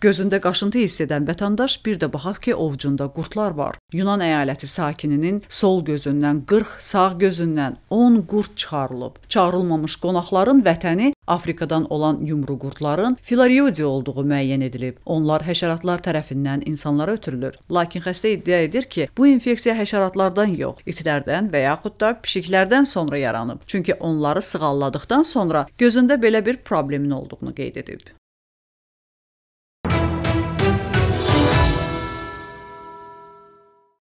Gözündə qaşıntı hiss edən vətəndaş bir də baxaq ki, ovcunda qurdlar var. Yunan əyaləti sakininin sol gözündən 40, sağ gözündən 10 qurd çıxarılıb. Çağırılmamış qonaqların vətəni Afrikadan olan yumru qurdların Filariodi olduğu müəyyən edilib. Onlar həşəratlar tərəfindən insanlara ötürülür. Lakin xəstə iddia edir ki, bu infeksiya həşəratlardan yox, itlərdən və yaxud da pişiklərdən sonra yaranıb. Çünki onları sığalladıqdan sonra gözündə belə bir problemin olduğunu qeyd edib.